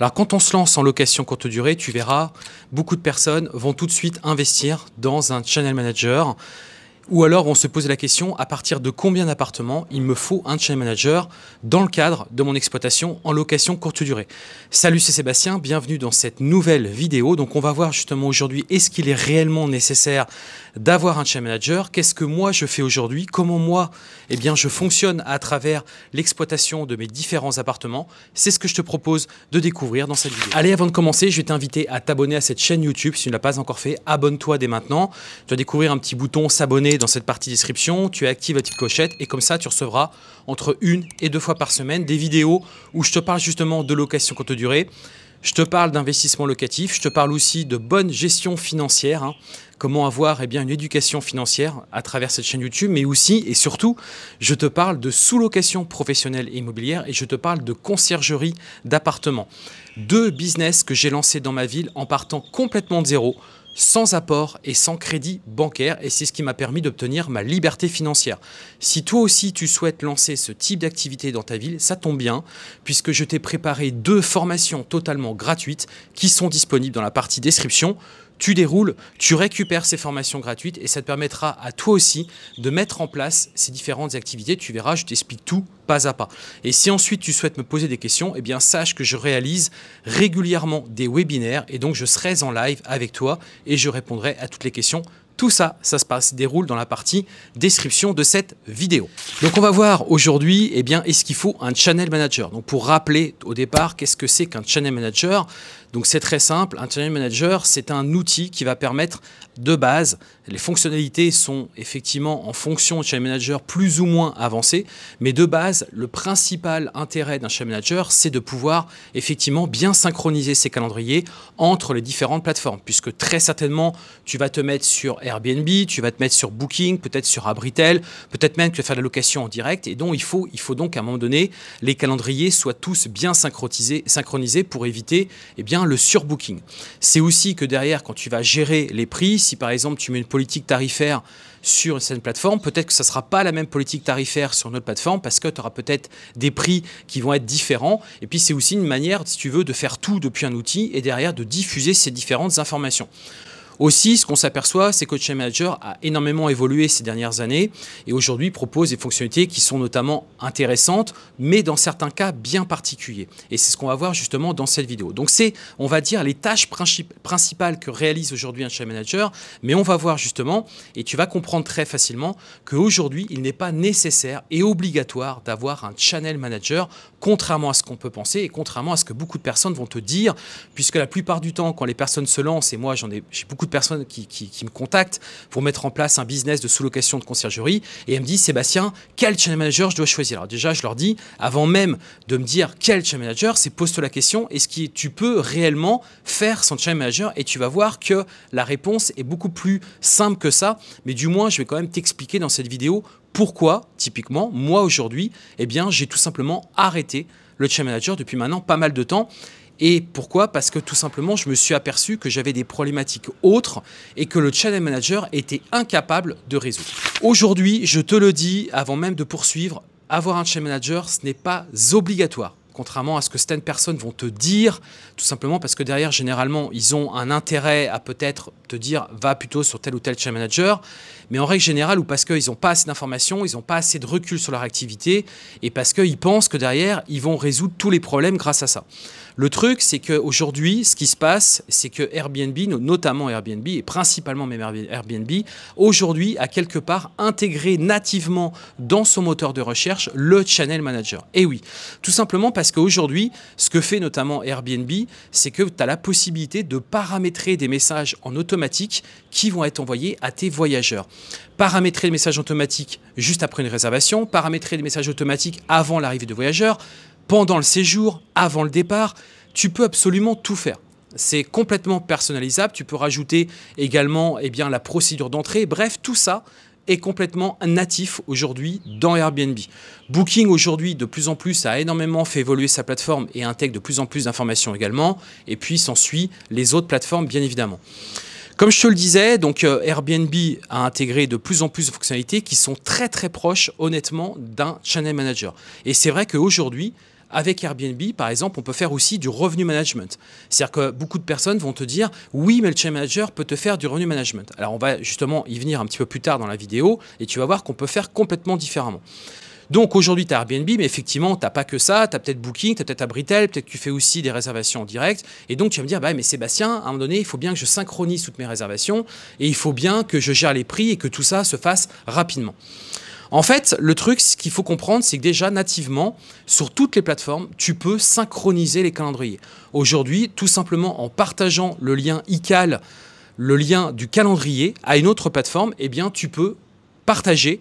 Alors quand on se lance en location courte durée, tu verras, beaucoup de personnes vont tout de suite investir dans un channel manager ou alors on se pose la question à partir de combien d'appartements il me faut un chain manager dans le cadre de mon exploitation en location courte durée. Salut, c'est Sébastien, bienvenue dans cette nouvelle vidéo. Donc on va voir justement aujourd'hui est-ce qu'il est réellement nécessaire d'avoir un chain manager, qu'est-ce que moi je fais aujourd'hui, comment moi eh bien, je fonctionne à travers l'exploitation de mes différents appartements. C'est ce que je te propose de découvrir dans cette vidéo. Allez, avant de commencer, je vais t'inviter à t'abonner à cette chaîne YouTube si tu ne l'as pas encore fait. Abonne-toi dès maintenant. Tu vas découvrir un petit bouton s'abonner dans cette partie description, tu actives la petite cochette et comme ça tu recevras entre une et deux fois par semaine des vidéos où je te parle justement de location courte durée, je te parle d'investissement locatif, je te parle aussi de bonne gestion financière, hein. comment avoir eh bien, une éducation financière à travers cette chaîne YouTube, mais aussi et surtout, je te parle de sous-location professionnelle et immobilière et je te parle de conciergerie d'appartements. Deux business que j'ai lancés dans ma ville en partant complètement de zéro sans apport et sans crédit bancaire et c'est ce qui m'a permis d'obtenir ma liberté financière. Si toi aussi tu souhaites lancer ce type d'activité dans ta ville, ça tombe bien puisque je t'ai préparé deux formations totalement gratuites qui sont disponibles dans la partie description tu déroules, tu récupères ces formations gratuites et ça te permettra à toi aussi de mettre en place ces différentes activités. Tu verras, je t'explique tout pas à pas. Et si ensuite tu souhaites me poser des questions, eh bien sache que je réalise régulièrement des webinaires et donc je serai en live avec toi et je répondrai à toutes les questions tout ça, ça se passe, déroule dans la partie description de cette vidéo. Donc on va voir aujourd'hui, eh bien, est-ce qu'il faut un channel manager Donc pour rappeler au départ, qu'est-ce que c'est qu'un channel manager donc c'est très simple, un Channel Manager, c'est un outil qui va permettre de base, les fonctionnalités sont effectivement en fonction de Channel Manager plus ou moins avancées, mais de base, le principal intérêt d'un Channel Manager, c'est de pouvoir effectivement bien synchroniser ses calendriers entre les différentes plateformes, puisque très certainement, tu vas te mettre sur Airbnb, tu vas te mettre sur Booking, peut-être sur Abritel, peut-être même que tu vas faire de la location en direct, et donc il faut, il faut donc à un moment donné, les calendriers soient tous bien synchronisés, synchronisés pour éviter eh bien, le surbooking. C'est aussi que derrière, quand tu vas gérer les prix, si par exemple tu mets une politique tarifaire sur cette plateforme, peut-être que ça ne sera pas la même politique tarifaire sur notre plateforme parce que tu auras peut-être des prix qui vont être différents. Et puis c'est aussi une manière, si tu veux, de faire tout depuis un outil et derrière de diffuser ces différentes informations. Aussi, ce qu'on s'aperçoit, c'est que Chain Manager a énormément évolué ces dernières années et aujourd'hui propose des fonctionnalités qui sont notamment intéressantes, mais dans certains cas bien particuliers. Et c'est ce qu'on va voir justement dans cette vidéo. Donc c'est, on va dire, les tâches principales que réalise aujourd'hui un Chain Manager, mais on va voir justement, et tu vas comprendre très facilement, qu'aujourd'hui, il n'est pas nécessaire et obligatoire d'avoir un Channel Manager contrairement à ce qu'on peut penser et contrairement à ce que beaucoup de personnes vont te dire, puisque la plupart du temps, quand les personnes se lancent, et moi j'en ai, j'ai beaucoup de personnes qui, qui, me contactent pour mettre en place un business de sous-location de conciergerie, et elles me disent, Sébastien, quel channel manager je dois choisir Alors déjà, je leur dis, avant même de me dire quel channel manager, c'est pose-toi la question, est-ce que tu peux réellement faire son channel manager Et tu vas voir que la réponse est beaucoup plus simple que ça, mais du moins, je vais quand même t'expliquer dans cette vidéo pourquoi, typiquement, moi aujourd'hui, eh bien, j'ai tout simplement arrêté le channel manager depuis maintenant pas mal de temps. Et pourquoi Parce que tout simplement, je me suis aperçu que j'avais des problématiques autres et que le channel manager était incapable de résoudre. Aujourd'hui, je te le dis, avant même de poursuivre, avoir un channel manager, ce n'est pas obligatoire contrairement à ce que certaines personnes vont te dire, tout simplement parce que derrière, généralement, ils ont un intérêt à peut-être te dire va plutôt sur tel ou tel chain manager, mais en règle générale, ou parce qu'ils n'ont pas assez d'informations, ils n'ont pas assez de recul sur leur activité, et parce qu'ils pensent que derrière, ils vont résoudre tous les problèmes grâce à ça. Le truc, c'est qu'aujourd'hui, ce qui se passe, c'est que Airbnb, notamment Airbnb, et principalement même Airbnb, aujourd'hui a quelque part intégré nativement dans son moteur de recherche le Channel Manager. Et oui, tout simplement parce qu'aujourd'hui, ce que fait notamment Airbnb, c'est que tu as la possibilité de paramétrer des messages en automatique qui vont être envoyés à tes voyageurs. Paramétrer les messages automatiques juste après une réservation, paramétrer les messages automatiques avant l'arrivée de voyageurs, pendant le séjour, avant le départ, tu peux absolument tout faire. C'est complètement personnalisable. Tu peux rajouter également eh bien, la procédure d'entrée. Bref, tout ça est complètement natif aujourd'hui dans Airbnb. Booking aujourd'hui de plus en plus a énormément fait évoluer sa plateforme et intègre de plus en plus d'informations également. Et puis s'ensuit les autres plateformes bien évidemment. Comme je te le disais, donc euh, Airbnb a intégré de plus en plus de fonctionnalités qui sont très très proches honnêtement d'un channel manager. Et c'est vrai qu'aujourd'hui, avec Airbnb, par exemple, on peut faire aussi du revenu management. C'est-à-dire que beaucoup de personnes vont te dire oui, mais le Chain Manager peut te faire du revenu management. Alors on va justement y venir un petit peu plus tard dans la vidéo et tu vas voir qu'on peut faire complètement différemment. Donc aujourd'hui, tu as Airbnb, mais effectivement, tu n'as pas que ça. Tu as peut-être Booking, tu as peut-être Abritel, peut-être que tu fais aussi des réservations en direct. Et donc, tu vas me dire, bah, mais Sébastien, à un moment donné, il faut bien que je synchronise toutes mes réservations et il faut bien que je gère les prix et que tout ça se fasse rapidement. En fait, le truc, ce qu'il faut comprendre, c'est que déjà, nativement, sur toutes les plateformes, tu peux synchroniser les calendriers. Aujourd'hui, tout simplement en partageant le lien ICAL, le lien du calendrier à une autre plateforme, eh bien, tu peux partager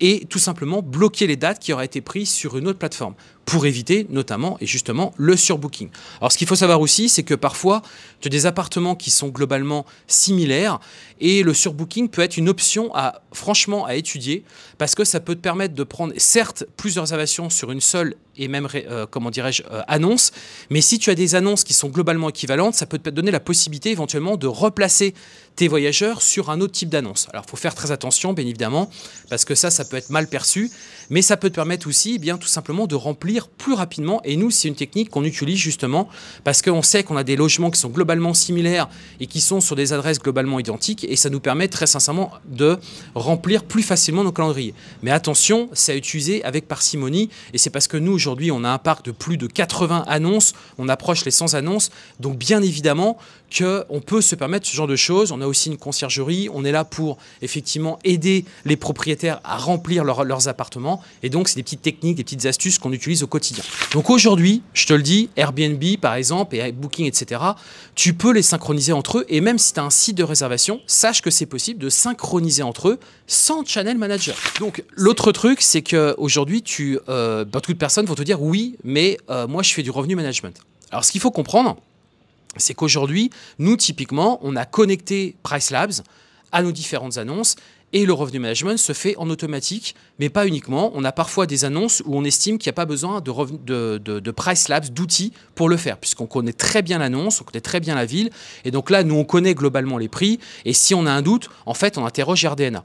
et tout simplement bloquer les dates qui auraient été prises sur une autre plateforme pour éviter notamment et justement le surbooking. Alors ce qu'il faut savoir aussi, c'est que parfois, tu as des appartements qui sont globalement similaires et le surbooking peut être une option à franchement à étudier parce que ça peut te permettre de prendre certes plusieurs réservations sur une seule et même euh, comment dirais-je euh, annonce, mais si tu as des annonces qui sont globalement équivalentes, ça peut te donner la possibilité éventuellement de replacer tes voyageurs sur un autre type d'annonce. Alors il faut faire très attention bien évidemment parce que ça ça peut être mal perçu, mais ça peut te permettre aussi eh bien tout simplement de remplir plus rapidement. Et nous, c'est une technique qu'on utilise justement parce qu'on sait qu'on a des logements qui sont globalement similaires et qui sont sur des adresses globalement identiques. Et ça nous permet très sincèrement de remplir plus facilement nos calendriers. Mais attention, c'est à utiliser avec parcimonie. Et c'est parce que nous, aujourd'hui, on a un parc de plus de 80 annonces. On approche les 100 annonces. Donc, bien évidemment, qu'on peut se permettre ce genre de choses. On a aussi une conciergerie, on est là pour effectivement aider les propriétaires à remplir leurs appartements. Et donc, c'est des petites techniques, des petites astuces qu'on utilise au quotidien. Donc aujourd'hui, je te le dis, Airbnb par exemple et Booking, etc., tu peux les synchroniser entre eux. Et même si tu as un site de réservation, sache que c'est possible de synchroniser entre eux sans channel manager. Donc l'autre truc, c'est qu'aujourd'hui, tu, euh, bah, beaucoup de personnes vont te dire oui, mais euh, moi je fais du revenu management. Alors ce qu'il faut comprendre, c'est qu'aujourd'hui, nous, typiquement, on a connecté Price Labs à nos différentes annonces et le revenu management se fait en automatique, mais pas uniquement. On a parfois des annonces où on estime qu'il n'y a pas besoin de, price labs, d'outils pour le faire, puisqu'on connaît très bien l'annonce, on connaît très bien la ville. Et donc là, nous, on connaît globalement les prix. Et si on a un doute, en fait, on interroge RDNA.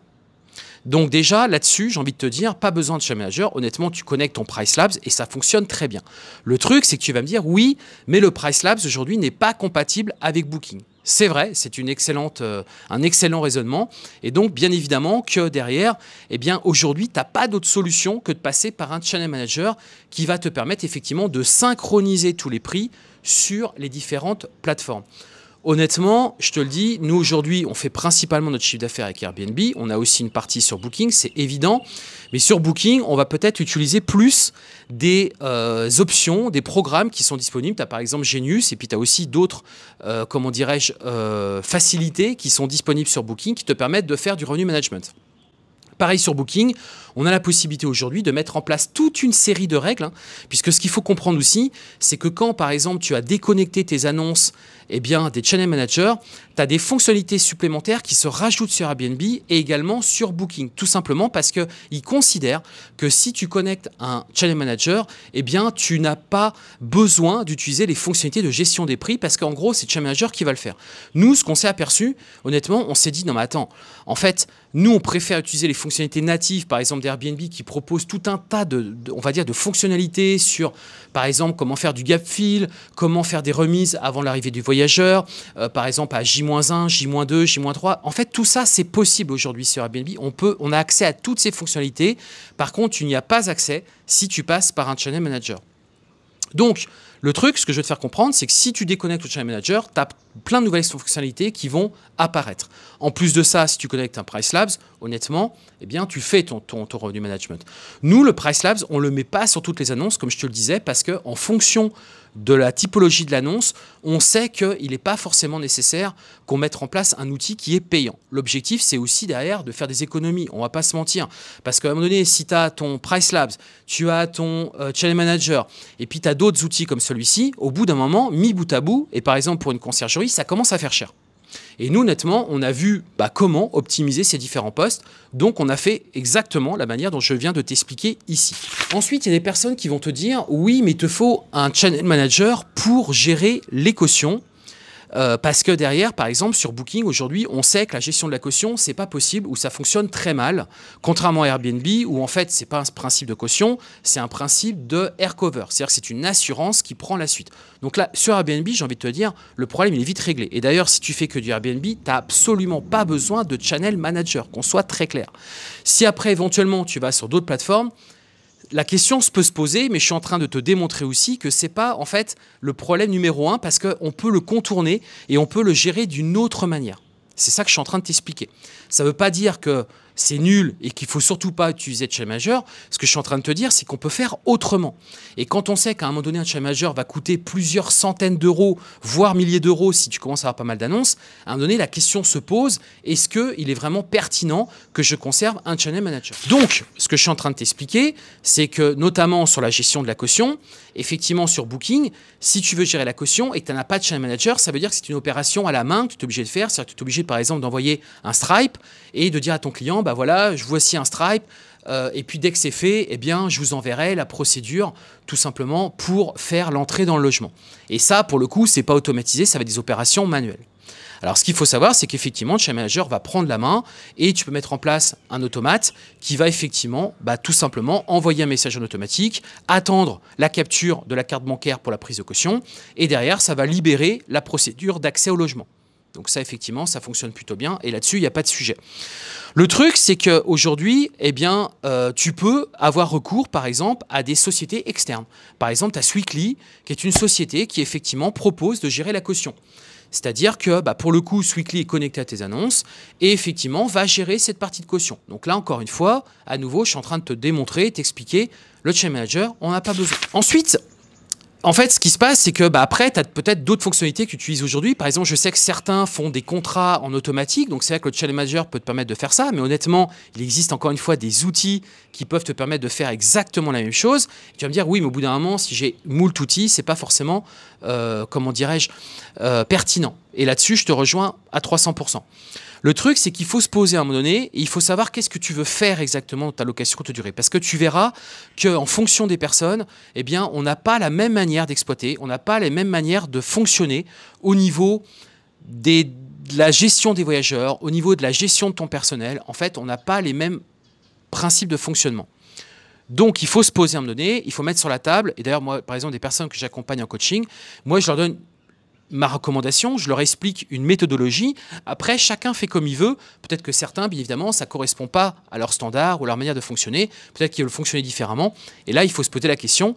Donc déjà, là-dessus, j'ai envie de te dire, pas besoin de Channel manager. Honnêtement, tu connectes ton Price Labs et ça fonctionne très bien. Le truc, c'est que tu vas me dire, oui, mais le Price Labs aujourd'hui n'est pas compatible avec Booking. C'est vrai, c'est une excellente, euh, un excellent raisonnement. Et donc, bien évidemment, que derrière, eh bien, aujourd'hui, tu n'as pas d'autre solution que de passer par un channel manager qui va te permettre effectivement de synchroniser tous les prix sur les différentes plateformes. Honnêtement, je te le dis, nous aujourd'hui, on fait principalement notre chiffre d'affaires avec Airbnb. On a aussi une partie sur Booking, c'est évident. Mais sur Booking, on va peut-être utiliser plus des euh, options, des programmes qui sont disponibles. Tu as par exemple Genius et puis tu as aussi d'autres, euh, comment dirais-je, euh, facilités qui sont disponibles sur Booking qui te permettent de faire du revenu management. Pareil sur Booking, on a la possibilité aujourd'hui de mettre en place toute une série de règles, hein, puisque ce qu'il faut comprendre aussi, c'est que quand par exemple tu as déconnecté tes annonces eh bien, des channel managers tu as des fonctionnalités supplémentaires qui se rajoutent sur Airbnb et également sur Booking, tout simplement parce qu'ils considèrent que si tu connectes un channel manager, eh bien, tu n'as pas besoin d'utiliser les fonctionnalités de gestion des prix parce qu'en gros, c'est le channel manager qui va le faire. Nous, ce qu'on s'est aperçu, honnêtement, on s'est dit, non mais attends, en fait, nous, on préfère utiliser les fonctionnalités natives, par exemple d'Airbnb, qui propose tout un tas de, on va dire, de fonctionnalités sur, par exemple, comment faire du gap fill, comment faire des remises avant l'arrivée du voyageur, euh, par exemple à J. J-1, J-2, J-3. En fait, tout ça, c'est possible aujourd'hui sur Airbnb. On, peut, on a accès à toutes ces fonctionnalités. Par contre, tu n'y as pas accès si tu passes par un channel manager. Donc, le truc, ce que je veux te faire comprendre, c'est que si tu déconnectes au Channel Manager, tu as plein de nouvelles fonctionnalités qui vont apparaître. En plus de ça, si tu connectes un Price Labs, honnêtement, eh bien, tu fais ton, ton, ton revenu management. Nous, le Price Labs, on ne le met pas sur toutes les annonces, comme je te le disais, parce qu'en fonction de la typologie de l'annonce, on sait qu'il n'est pas forcément nécessaire qu'on mette en place un outil qui est payant. L'objectif, c'est aussi derrière de faire des économies, on ne va pas se mentir. Parce qu'à un moment donné, si tu as ton Price Labs, tu as ton euh, Channel Manager, et puis tu as d'autres outils comme celui-ci, au bout d'un moment, mis bout à bout, et par exemple pour une conciergerie, ça commence à faire cher. Et nous, nettement, on a vu bah, comment optimiser ces différents postes. Donc, on a fait exactement la manière dont je viens de t'expliquer ici. Ensuite, il y a des personnes qui vont te dire, oui, mais il te faut un channel manager pour gérer les cautions euh, parce que derrière, par exemple, sur Booking, aujourd'hui, on sait que la gestion de la caution, c'est pas possible ou ça fonctionne très mal, contrairement à Airbnb, où en fait, c'est pas un principe de caution, c'est un principe de air cover. C'est-à-dire que c'est une assurance qui prend la suite. Donc là, sur Airbnb, j'ai envie de te dire, le problème, il est vite réglé. Et d'ailleurs, si tu fais que du Airbnb, tu n'as absolument pas besoin de channel manager, qu'on soit très clair. Si après, éventuellement, tu vas sur d'autres plateformes, la question se peut se poser, mais je suis en train de te démontrer aussi que ce c'est pas en fait le problème numéro un parce qu'on peut le contourner et on peut le gérer d'une autre manière. C'est ça que je suis en train de t'expliquer. Ça ne veut pas dire que c'est nul et qu'il faut surtout pas utiliser de channel manager. Ce que je suis en train de te dire, c'est qu'on peut faire autrement. Et quand on sait qu'à un moment donné, un channel manager va coûter plusieurs centaines d'euros, voire milliers d'euros, si tu commences à avoir pas mal d'annonces, à un moment donné, la question se pose est-ce qu'il est vraiment pertinent que je conserve un channel manager Donc, ce que je suis en train de t'expliquer, c'est que notamment sur la gestion de la caution, effectivement sur Booking, si tu veux gérer la caution et que tu n'as pas de channel manager, ça veut dire que c'est une opération à la main que tu es obligé de faire. C'est-à-dire que tu es obligé, par exemple, d'envoyer un Stripe et de dire à ton client, bah voilà, je voici un Stripe. Euh, et puis dès que c'est fait, eh bien, je vous enverrai la procédure tout simplement pour faire l'entrée dans le logement. Et ça, pour le coup, ce n'est pas automatisé, ça va être des opérations manuelles. Alors, ce qu'il faut savoir, c'est qu'effectivement, le chain manager va prendre la main et tu peux mettre en place un automate qui va effectivement, bah, tout simplement, envoyer un message en automatique, attendre la capture de la carte bancaire pour la prise de caution et derrière, ça va libérer la procédure d'accès au logement. Donc ça, effectivement, ça fonctionne plutôt bien. Et là-dessus, il n'y a pas de sujet. Le truc, c'est qu'aujourd'hui, eh bien, euh, tu peux avoir recours, par exemple, à des sociétés externes. Par exemple, tu as Sweekly, qui est une société qui, effectivement, propose de gérer la caution. C'est-à-dire que, bah, pour le coup, Sweekly est connecté à tes annonces et, effectivement, va gérer cette partie de caution. Donc là, encore une fois, à nouveau, je suis en train de te démontrer, t'expliquer, le chain manager, on n'a pas besoin. Ensuite en fait, ce qui se passe, c'est que bah, après, tu as peut-être d'autres fonctionnalités que tu utilises aujourd'hui. Par exemple, je sais que certains font des contrats en automatique, donc c'est vrai que le challenge manager peut te permettre de faire ça, mais honnêtement, il existe encore une fois des outils qui peuvent te permettre de faire exactement la même chose. tu vas me dire, oui, mais au bout d'un moment, si j'ai moult outils, c'est pas forcément, euh, comment dirais-je, euh, pertinent. Et là-dessus, je te rejoins à 300%. Le truc, c'est qu'il faut se poser à un moment donné et il faut savoir qu'est-ce que tu veux faire exactement dans ta location courte durée. Parce que tu verras qu'en fonction des personnes, eh bien, on n'a pas la même manière d'exploiter, on n'a pas les mêmes manières de fonctionner au niveau de la gestion des voyageurs, au niveau de la gestion de ton personnel. En fait, on n'a pas les mêmes principes de fonctionnement. Donc, il faut se poser à un moment donné, il faut mettre sur la table. Et d'ailleurs, moi, par exemple, des personnes que j'accompagne en coaching, moi, je leur donne ma recommandation, je leur explique une méthodologie. Après, chacun fait comme il veut. Peut-être que certains, bien évidemment, ça ne correspond pas à leur standard ou à leur manière de fonctionner. Peut-être qu'ils veulent fonctionner différemment. Et là, il faut se poser la question.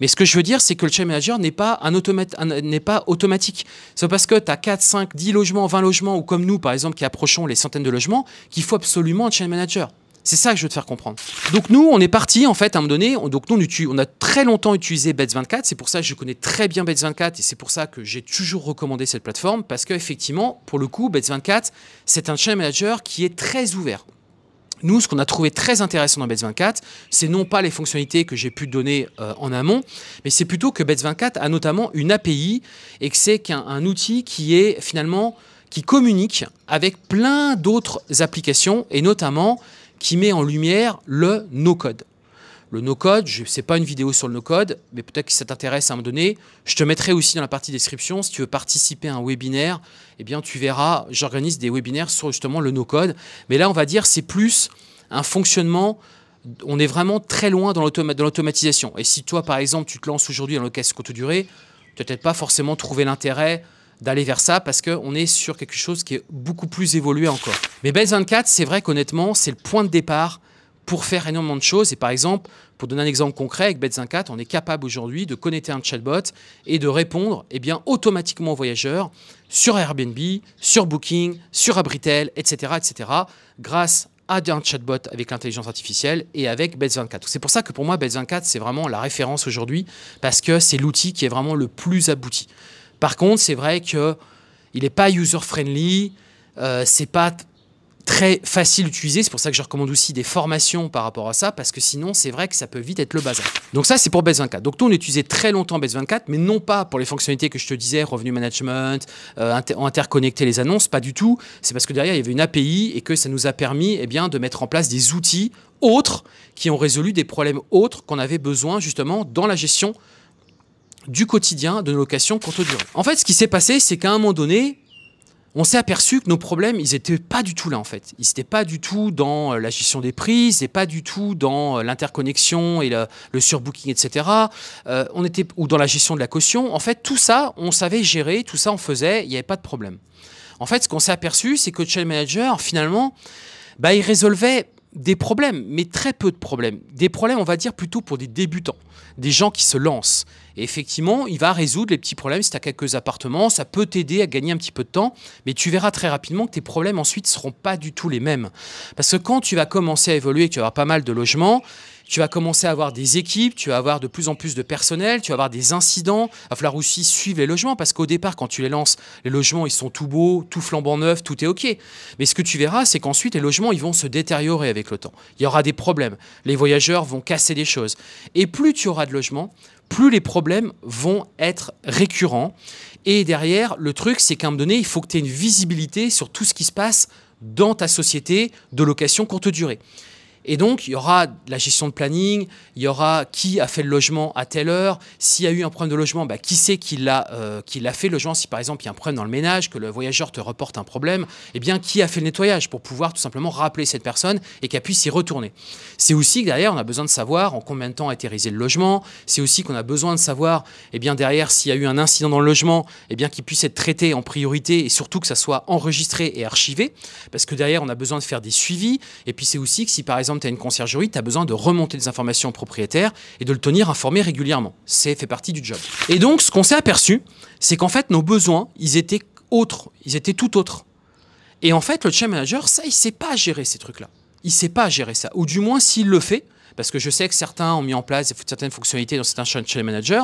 Mais ce que je veux dire, c'est que le chain manager n'est pas, un n'est pas automatique. C'est parce que tu as 4, 5, 10 logements, 20 logements, ou comme nous, par exemple, qui approchons les centaines de logements, qu'il faut absolument un chain manager. C'est ça que je veux te faire comprendre. Donc nous, on est parti en fait à un moment donné. donc nous, on, a très longtemps utilisé Bets24. C'est pour ça que je connais très bien Bets24 et c'est pour ça que j'ai toujours recommandé cette plateforme parce qu'effectivement, pour le coup, Bets24, c'est un chain manager qui est très ouvert. Nous, ce qu'on a trouvé très intéressant dans Bets24, c'est non pas les fonctionnalités que j'ai pu donner euh, en amont, mais c'est plutôt que Bets24 a notamment une API et que c'est qu'un outil qui est finalement qui communique avec plein d'autres applications et notamment qui met en lumière le no-code. Le no-code, ce n'est pas une vidéo sur le no-code, mais peut-être que ça t'intéresse à un moment donné. Je te mettrai aussi dans la partie description, si tu veux participer à un webinaire, eh bien tu verras, j'organise des webinaires sur justement le no-code. Mais là, on va dire, c'est plus un fonctionnement on est vraiment très loin dans l'automatisation. Et si toi, par exemple, tu te lances aujourd'hui dans le caisse courte durée, tu n'as peut-être pas forcément trouvé l'intérêt d'aller vers ça parce qu'on est sur quelque chose qui est beaucoup plus évolué encore. Mais Base 24, c'est vrai qu'honnêtement, c'est le point de départ pour faire énormément de choses. Et par exemple, pour donner un exemple concret, avec Base 24, on est capable aujourd'hui de connecter un chatbot et de répondre eh bien, automatiquement aux voyageurs sur Airbnb, sur Booking, sur Abritel, etc., etc., grâce à un chatbot avec l'intelligence artificielle et avec Base 24. C'est pour ça que pour moi, Base 24, c'est vraiment la référence aujourd'hui parce que c'est l'outil qui est vraiment le plus abouti. Par contre, c'est vrai que il n'est pas user-friendly, euh, c'est pas très facile utiliser. C'est pour ça que je recommande aussi des formations par rapport à ça, parce que sinon, c'est vrai que ça peut vite être le bazar. Donc ça, c'est pour Base 24. Donc nous, on utilisait très longtemps Base 24, mais non pas pour les fonctionnalités que je te disais, revenu management, euh, interconnecter les annonces, pas du tout. C'est parce que derrière, il y avait une API et que ça nous a permis eh bien, de mettre en place des outils autres qui ont résolu des problèmes autres qu'on avait besoin justement dans la gestion du quotidien de nos locations courte durée. En fait, ce qui s'est passé, c'est qu'à un moment donné, on s'est aperçu que nos problèmes, ils n'étaient pas du tout là en fait. Ils n'étaient pas du tout dans euh, la gestion des prises, et pas du tout dans euh, l'interconnexion et le, surbooking, etc. Euh, on était ou dans la gestion de la caution. En fait, tout ça, on savait gérer, tout ça, on faisait, il n'y avait pas de problème. En fait, ce qu'on s'est aperçu, c'est que le Manager, finalement, bah, il résolvait des problèmes, mais très peu de problèmes. Des problèmes, on va dire, plutôt pour des débutants, des gens qui se lancent. Et effectivement, il va résoudre les petits problèmes. Si tu as quelques appartements, ça peut t'aider à gagner un petit peu de temps, mais tu verras très rapidement que tes problèmes ensuite seront pas du tout les mêmes. Parce que quand tu vas commencer à évoluer, que tu auras pas mal de logements, tu vas commencer à avoir des équipes, tu vas avoir de plus en plus de personnel, tu vas avoir des incidents. Il va falloir aussi suivre les logements parce qu'au départ, quand tu les lances, les logements, ils sont tout beaux, tout flambant neuf, tout est OK. Mais ce que tu verras, c'est qu'ensuite, les logements, ils vont se détériorer avec le temps. Il y aura des problèmes. Les voyageurs vont casser des choses. Et plus tu auras de logements, plus les problèmes vont être récurrents. Et derrière, le truc, c'est qu'à un moment donné, il faut que tu aies une visibilité sur tout ce qui se passe dans ta société de location courte durée. Et donc, il y aura la gestion de planning, il y aura qui a fait le logement à telle heure, s'il y a eu un problème de logement, bah, qui c'est euh, qui l'a fait le logement, si par exemple il y a un problème dans le ménage, que le voyageur te reporte un problème, eh bien, qui a fait le nettoyage pour pouvoir tout simplement rappeler cette personne et qu'elle puisse y retourner. C'est aussi que derrière, on a besoin de savoir en combien de temps a été réalisé le logement, c'est aussi qu'on a besoin de savoir, eh bien, derrière, s'il y a eu un incident dans le logement, eh bien, qu'il puisse être traité en priorité et surtout que ça soit enregistré et archivé, parce que derrière, on a besoin de faire des suivis, et puis c'est aussi que si par exemple tu as une conciergerie, tu as besoin de remonter des informations au propriétaire et de le tenir informé régulièrement. C'est fait partie du job. Et donc, ce qu'on s'est aperçu, c'est qu'en fait, nos besoins, ils étaient autres, ils étaient tout autres. Et en fait, le chain manager, ça, il sait pas gérer ces trucs-là. Il sait pas gérer ça. Ou du moins, s'il le fait, parce que je sais que certains ont mis en place certaines fonctionnalités dans certains chain managers,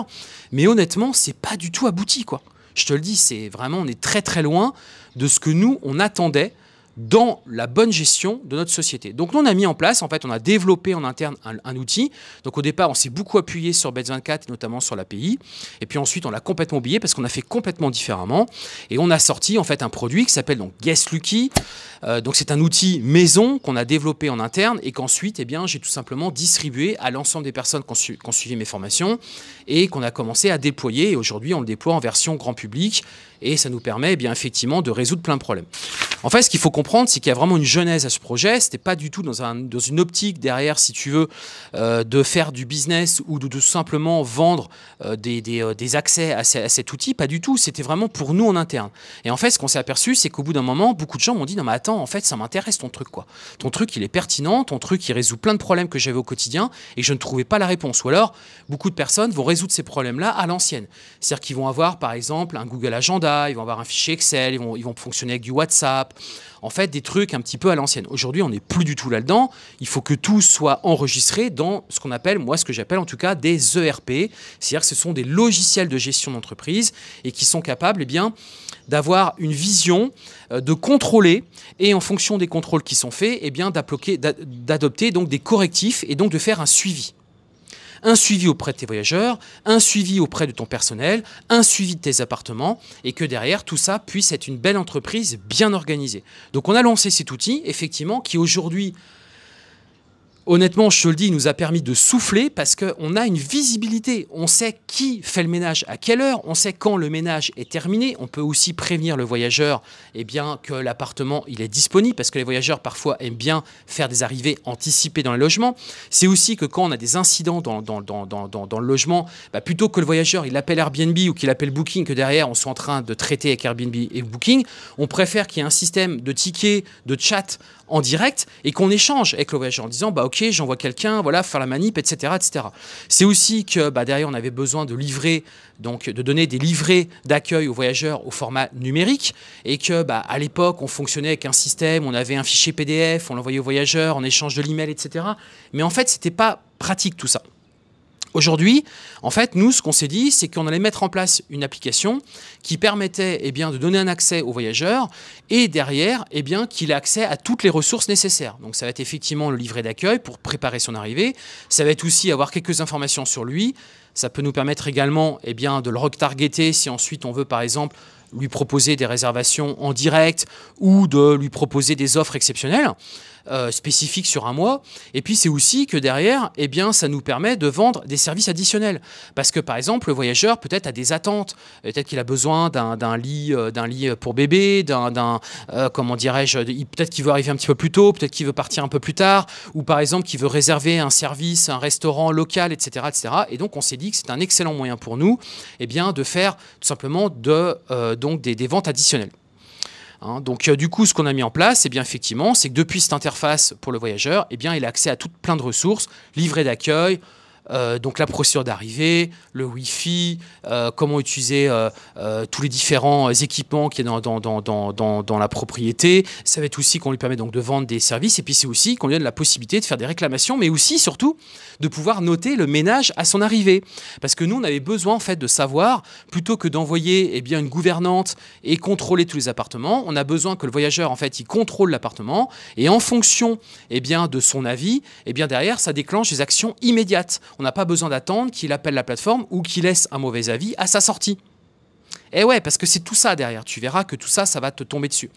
mais honnêtement, c'est pas du tout abouti, quoi. Je te le dis, c'est vraiment, on est très très loin de ce que nous, on attendait dans la bonne gestion de notre société. Donc nous, on a mis en place, en fait, on a développé en interne un, outil. Donc au départ, on s'est beaucoup appuyé sur beds 24 notamment sur l'API. Et puis ensuite, on l'a complètement oublié parce qu'on a fait complètement différemment. Et on a sorti en fait un produit qui s'appelle donc Guess Lucky. Euh, donc c'est un outil maison qu'on a développé en interne et qu'ensuite, eh bien, j'ai tout simplement distribué à l'ensemble des personnes qui ont, suivi mes formations et qu'on a commencé à déployer. Et aujourd'hui, on le déploie en version grand public et ça nous permet eh bien effectivement de résoudre plein de problèmes. En fait, ce qu'il faut comprendre, c'est qu'il y a vraiment une genèse à ce projet. C'était pas du tout dans, un, dans, une optique derrière, si tu veux, euh, de faire du business ou de tout simplement vendre euh, euh, des, accès à, cet outil. Pas du tout. C'était vraiment pour nous en interne. Et en fait, ce qu'on s'est aperçu, c'est qu'au bout d'un moment, beaucoup de gens m'ont dit non mais attends, en fait, ça m'intéresse ton truc quoi. Ton truc, il est pertinent. Ton truc, il résout plein de problèmes que j'avais au quotidien et je ne trouvais pas la réponse. Ou alors, beaucoup de personnes vont résoudre ces problèmes-là à l'ancienne. C'est-à-dire qu'ils vont avoir, par exemple, un Google Agenda, ils vont avoir un fichier Excel, ils vont, ils vont fonctionner avec du WhatsApp en fait des trucs un petit peu à l'ancienne. Aujourd'hui, on n'est plus du tout là-dedans. Il faut que tout soit enregistré dans ce qu'on appelle, moi, ce que j'appelle en tout cas des ERP, c'est-à-dire que ce sont des logiciels de gestion d'entreprise et qui sont capables, eh bien, d'avoir une vision, euh, de contrôler et en fonction des contrôles qui sont faits, eh bien, d'adopter donc des correctifs et donc de faire un suivi un suivi auprès de tes voyageurs, un suivi auprès de ton personnel, un suivi de tes appartements, et que derrière tout ça puisse être une belle entreprise bien organisée. Donc on a lancé cet outil, effectivement, qui aujourd'hui honnêtement, je le dis, nous a permis de souffler parce qu'on a une visibilité. On sait qui fait le ménage à quelle heure, on sait quand le ménage est terminé. On peut aussi prévenir le voyageur eh bien, que l'appartement il est disponible parce que les voyageurs parfois aiment bien faire des arrivées anticipées dans les logements. C'est aussi que quand on a des incidents dans, dans, le logement, bah, plutôt que le voyageur il appelle Airbnb ou qu'il appelle Booking, que derrière on soit en train de traiter avec Airbnb et Booking, on préfère qu'il y ait un système de tickets, de chat en direct et qu'on échange avec le voyageur en disant bah ok j'envoie quelqu'un voilà faire la manip etc etc c'est aussi que bah, derrière on avait besoin de livrer donc de donner des livrets d'accueil aux voyageurs au format numérique et que bah, à l'époque on fonctionnait avec un système on avait un fichier PDF on l'envoyait aux voyageurs en échange de l'email etc mais en fait c'était pas pratique tout ça Aujourd'hui, en fait, nous, ce qu'on s'est dit, c'est qu'on allait mettre en place une application qui permettait eh bien, de donner un accès aux voyageurs et derrière, eh bien, qu'il ait accès à toutes les ressources nécessaires. Donc, ça va être effectivement le livret d'accueil pour préparer son arrivée. Ça va être aussi avoir quelques informations sur lui. Ça peut nous permettre également eh bien, de le retargeter si ensuite on veut, par exemple, lui proposer des réservations en direct ou de lui proposer des offres exceptionnelles. Euh, spécifique sur un mois. Et puis c'est aussi que derrière, eh bien, ça nous permet de vendre des services additionnels. Parce que par exemple, le voyageur peut-être a des attentes. Peut-être qu'il a besoin d'un lit, euh, lit euh, pour bébé, d'un, comment dirais-je, peut-être qu'il veut arriver un petit peu plus tôt, peut-être qu'il veut partir un peu plus tard, ou par exemple qu'il veut réserver un service, un restaurant local, etc., etc. Et donc on s'est dit que c'est un excellent moyen pour nous, eh bien, de faire tout simplement de, donc des ventes additionnelles. Hein, donc euh, du coup, ce qu'on a mis en place, eh bien effectivement, c'est que depuis cette interface pour le voyageur, eh bien, il a accès à toutes plein de ressources, livrées d'accueil, euh, donc la procédure d'arrivée, le Wi-Fi, euh, comment utiliser euh, tous les différents équipements qui est dans, dans, la propriété. Ça va être aussi qu'on lui permet donc de vendre des services et puis c'est aussi qu'on lui donne la possibilité de faire des réclamations, mais aussi surtout de pouvoir noter le ménage à son arrivée. Parce que nous, on avait besoin en fait de savoir, plutôt que d'envoyer eh bien une gouvernante et contrôler tous les appartements, on a besoin que le voyageur en fait il contrôle l'appartement et en fonction eh bien de son avis, eh bien derrière ça déclenche des actions immédiates. On n'a pas besoin d'attendre qu'il appelle la plateforme ou qu'il laisse un mauvais avis à sa sortie. Et eh ouais, parce que c'est tout ça derrière. Tu verras que tout ça, ça va te tomber dessus.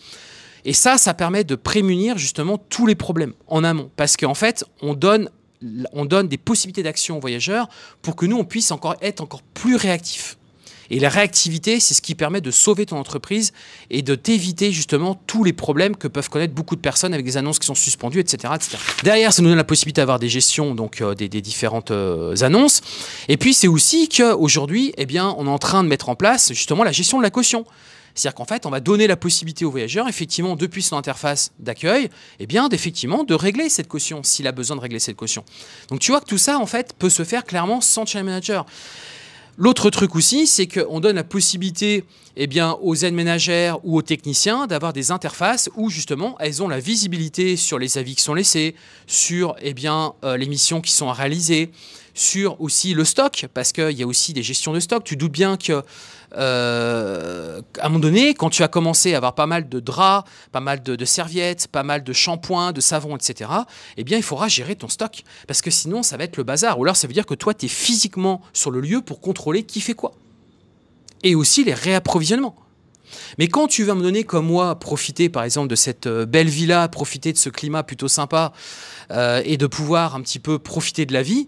Et ça, ça permet de prémunir justement tous les problèmes en amont. Parce qu'en fait, on donne, on donne des possibilités d'action aux voyageurs pour que nous, on puisse encore être encore plus réactifs. Et la réactivité, c'est ce qui permet de sauver ton entreprise et de t'éviter justement tous les problèmes que peuvent connaître beaucoup de personnes avec des annonces qui sont suspendues, etc. Derrière, ça nous donne la possibilité d'avoir des gestions donc euh, des, différentes euh, annonces. Et puis, c'est aussi qu'aujourd'hui, eh bien, on est en train de mettre en place justement la gestion de la caution. C'est-à-dire qu'en fait, on va donner la possibilité aux voyageurs effectivement, depuis son interface d'accueil, eh bien, d'effectivement, de régler cette caution, s'il a besoin de régler cette caution. Donc, tu vois que tout ça, en fait, peut se faire clairement sans chain manager. L'autre truc aussi, c'est qu'on donne la possibilité eh bien, aux aides ménagères ou aux techniciens d'avoir des interfaces où justement elles ont la visibilité sur les avis qui sont laissés, sur eh bien, euh, les missions qui sont à réaliser, sur aussi le stock, parce qu'il y a aussi des gestions de stock. Tu doutes bien que, euh, à un moment donné, quand tu as commencé à avoir pas mal de draps, pas mal de, serviettes, pas mal de shampoings, de savons, etc., eh bien, il faudra gérer ton stock, parce que sinon, ça va être le bazar. Ou alors, ça veut dire que toi, tu es physiquement sur le lieu pour contrôler qui fait quoi. Et aussi les réapprovisionnements. Mais quand tu vas me donner, comme moi, profiter par exemple de cette euh, belle villa, profiter de ce climat plutôt sympa euh, et de pouvoir un petit peu profiter de la vie,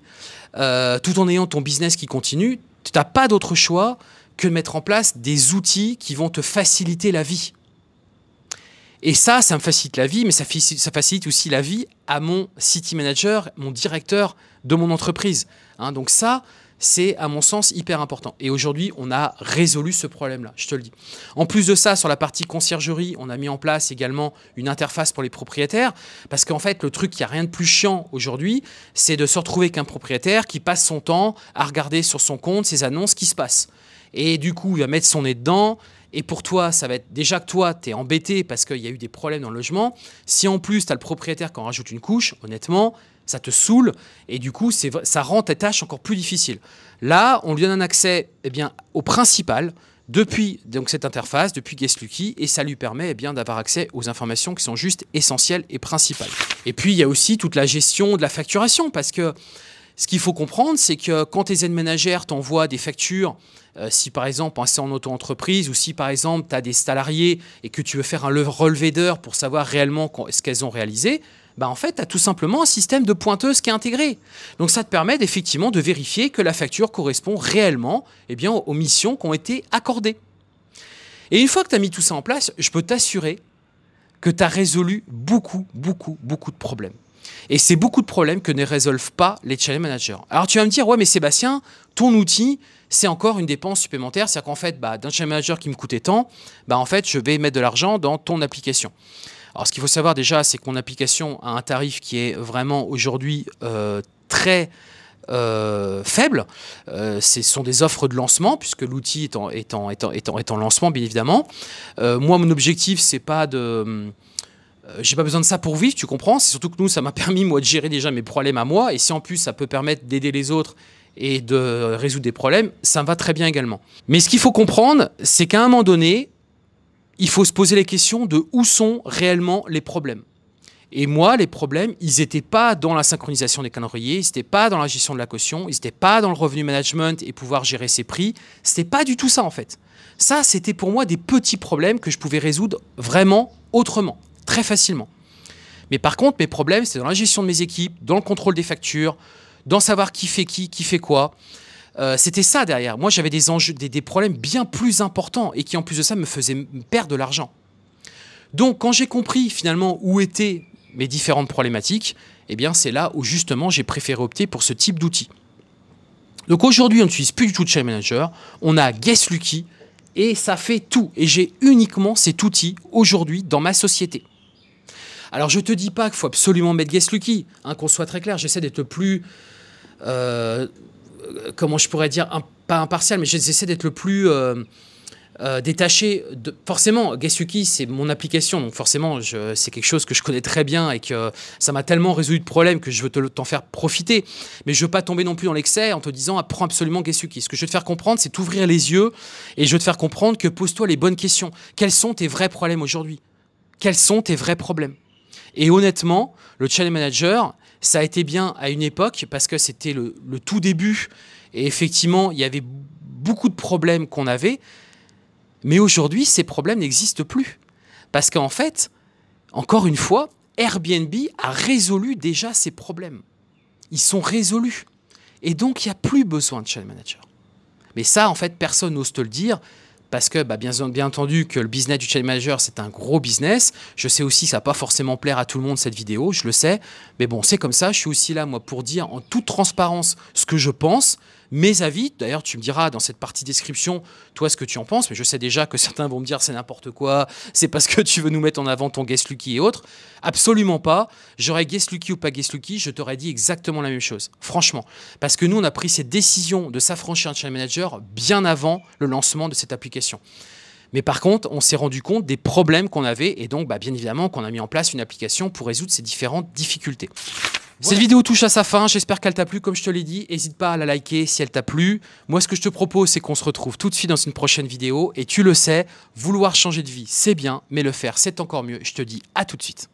euh, tout en ayant ton business qui continue, tu n'as pas d'autre choix que de mettre en place des outils qui vont te faciliter la vie. Et ça, ça me facilite la vie, mais ça, ça facilite aussi la vie à mon city manager, mon directeur de mon entreprise. Hein. donc ça, c'est à mon sens hyper important. Et aujourd'hui, on a résolu ce problème-là, je te le dis. En plus de ça, sur la partie conciergerie, on a mis en place également une interface pour les propriétaires, parce qu'en fait, le truc qui a rien de plus chiant aujourd'hui, c'est de se retrouver qu'un propriétaire qui passe son temps à regarder sur son compte ses annonces qui se passent. Et du coup, il va mettre son nez dedans, et pour toi, ça va être déjà que toi, tu es embêté parce qu'il y a eu des problèmes dans le logement. Si en plus, tu as le propriétaire qui en rajoute une couche, honnêtement, ça te saoule et du coup, ça rend ta tâche encore plus difficile. Là, on lui donne un accès eh bien, au principal depuis donc, cette interface, depuis Lucky, et ça lui permet eh bien d'avoir accès aux informations qui sont juste essentielles et principales. Et puis il y a aussi toute la gestion de la facturation, parce que ce qu'il faut comprendre, c'est que quand tes aides ménagères t'envoient des factures, euh, si par exemple hein, c'est en auto-entreprise ou si par exemple tu as des salariés et que tu veux faire un relevé d'heures pour savoir réellement ce qu'elles ont réalisé, bah en fait, tu as tout simplement un système de pointeuse qui est intégré. Donc ça te permet effectivement de vérifier que la facture correspond réellement eh bien, aux missions qui ont été accordées. Et une fois que tu as mis tout ça en place, je peux t'assurer que tu as résolu beaucoup, beaucoup, beaucoup de problèmes. Et c'est beaucoup de problèmes que ne résolvent pas les challenge managers. Alors tu vas me dire, ouais, mais Sébastien, ton outil, c'est encore une dépense supplémentaire. C'est-à-dire qu'en fait, bah, d'un challenge manager qui me coûtait tant, bah, en fait, je vais mettre de l'argent dans ton application. Alors ce qu'il faut savoir déjà, c'est que mon application a un tarif qui est vraiment aujourd'hui euh, très... Euh, faible. Euh, ce sont des offres de lancement, puisque l'outil est en, lancement, bien évidemment. moi, mon objectif, c'est pas de hum, euh, j'ai pas besoin de ça pour vivre, tu comprends C'est surtout que nous, ça m'a permis, moi, de gérer déjà mes problèmes à moi. Et si en plus, ça peut permettre d'aider les autres et de résoudre des problèmes, ça me va très bien également. Mais ce qu'il faut comprendre, c'est qu'à un moment donné, il faut se poser les questions de où sont réellement les problèmes. Et moi, les problèmes, ils n'étaient pas dans la synchronisation des calendriers, ils n'étaient pas dans la gestion de la caution, ils n'étaient pas dans le revenu management et pouvoir gérer ses prix. n'était pas du tout ça en fait. Ça, c'était pour moi des petits problèmes que je pouvais résoudre vraiment autrement très facilement. Mais par contre, mes problèmes, c'est dans la gestion de mes équipes, dans le contrôle des factures, dans savoir qui fait qui, qui fait quoi. Euh, c'était ça derrière. Moi, j'avais des enjeux, des, problèmes bien plus importants et qui, en plus de ça, me faisaient perdre de l'argent. Donc, quand j'ai compris finalement où étaient mes différentes problématiques, eh bien, c'est là où justement j'ai préféré opter pour ce type d'outil. Donc aujourd'hui, on ne suis plus du tout de Chain Manager. On a Guess Lucky et ça fait tout. Et j'ai uniquement cet outil aujourd'hui dans ma société. Alors je te dis pas qu'il faut absolument mettre Guess Lucky, hein, qu'on soit très clair, j'essaie d'être le plus... Euh, comment je pourrais dire, un, pas impartial, mais j'essaie d'être le plus euh, euh, détaché. De, forcément, Lucky, c'est mon application, donc forcément, c'est quelque chose que je connais très bien et que ça m'a tellement résolu de problèmes que je veux t'en faire profiter. Mais je veux pas tomber non plus dans l'excès en te disant apprends absolument gessuki, Ce que je veux te faire comprendre, c'est t'ouvrir les yeux et je veux te faire comprendre que pose-toi les bonnes questions. Quels sont tes vrais problèmes aujourd'hui Quels sont tes vrais problèmes et honnêtement, le channel manager, ça a été bien à une époque parce que c'était le, tout début. Et effectivement, il y avait beaucoup de problèmes qu'on avait. Mais aujourd'hui, ces problèmes n'existent plus. Parce qu'en fait, encore une fois, Airbnb a résolu déjà ces problèmes. Ils sont résolus. Et donc, il n'y a plus besoin de channel manager. Mais ça, en fait, personne n'ose te le dire parce que bah, bien, entendu que le business du chain manager c'est un gros business. Je sais aussi que ça va pas forcément plaire à tout le monde cette vidéo, je le sais, mais bon c'est comme ça. Je suis aussi là moi pour dire en toute transparence ce que je pense mes avis. D'ailleurs, tu me diras dans cette partie description, toi, ce que tu en penses, mais je sais déjà que certains vont me dire c'est n'importe quoi, c'est parce que tu veux nous mettre en avant ton Guest Lucky et autres. Absolument pas. J'aurais Guest Lucky ou pas Guest Lucky, je t'aurais dit exactement la même chose, franchement. Parce que nous, on a pris cette décision de s'affranchir de chain Manager bien avant le lancement de cette application. Mais par contre, on s'est rendu compte des problèmes qu'on avait et donc, bah, bien évidemment, qu'on a mis en place une application pour résoudre ces différentes difficultés. Cette vidéo touche à sa fin, j'espère qu'elle t'a plu, comme je te l'ai dit, n'hésite pas à la liker si elle t'a plu. Moi ce que je te propose c'est qu'on se retrouve tout de suite dans une prochaine vidéo, et tu le sais, vouloir changer de vie c'est bien, mais le faire c'est encore mieux, je te dis à tout de suite.